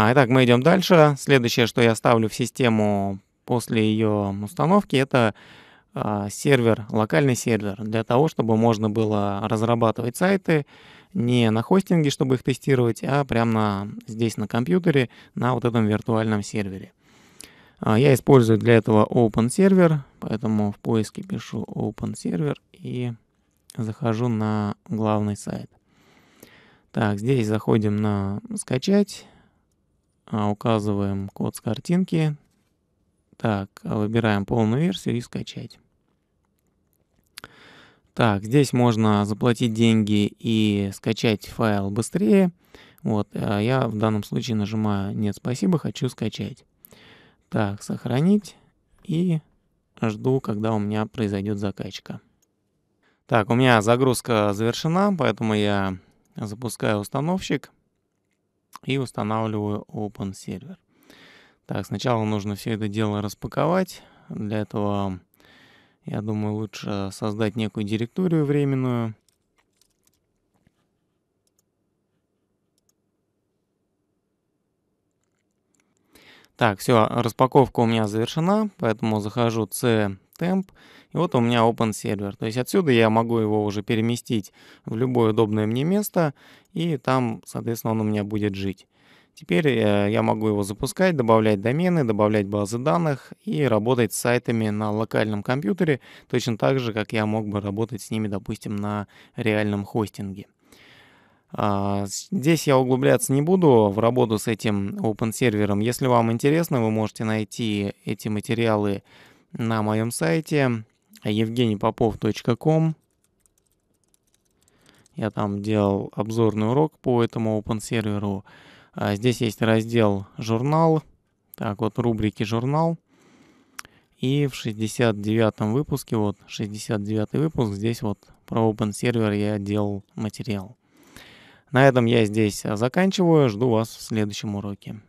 А, итак, мы идем дальше. Следующее, что я ставлю в систему после ее установки, это э, сервер, локальный сервер, для того, чтобы можно было разрабатывать сайты не на хостинге, чтобы их тестировать, а прямо на, здесь на компьютере, на вот этом виртуальном сервере. А, я использую для этого Open Server, поэтому в поиске пишу Open Server и захожу на главный сайт. Так, здесь заходим на «Скачать», а, указываем код с картинки. Так, а выбираем полную версию и скачать. Так, здесь можно заплатить деньги и скачать файл быстрее. Вот, э, я в данном случае нажимаю «Нет, спасибо, хочу скачать». Так, сохранить и жду, когда у меня произойдет закачка. Так, у меня загрузка завершена, поэтому я запускаю установщик и устанавливаю Open Server. Так, сначала нужно все это дело распаковать. Для этого, я думаю, лучше создать некую директорию временную. Так, все, распаковка у меня завершена, поэтому захожу c темп, и вот у меня open сервер. То есть отсюда я могу его уже переместить в любое удобное мне место, и там, соответственно, он у меня будет жить. Теперь э, я могу его запускать, добавлять домены, добавлять базы данных и работать с сайтами на локальном компьютере, точно так же, как я мог бы работать с ними, допустим, на реальном хостинге. А, здесь я углубляться не буду в работу с этим open сервером. Если вам интересно, вы можете найти эти материалы на моем сайте евгенийпопов.ком. Я там делал обзорный урок по этому open серверу. А, здесь есть раздел «Журнал». Так, вот рубрики «Журнал». И в 69 выпуске, вот 69 выпуск, здесь вот про Open Server я делал материал. На этом я здесь а, заканчиваю. Жду вас в следующем уроке.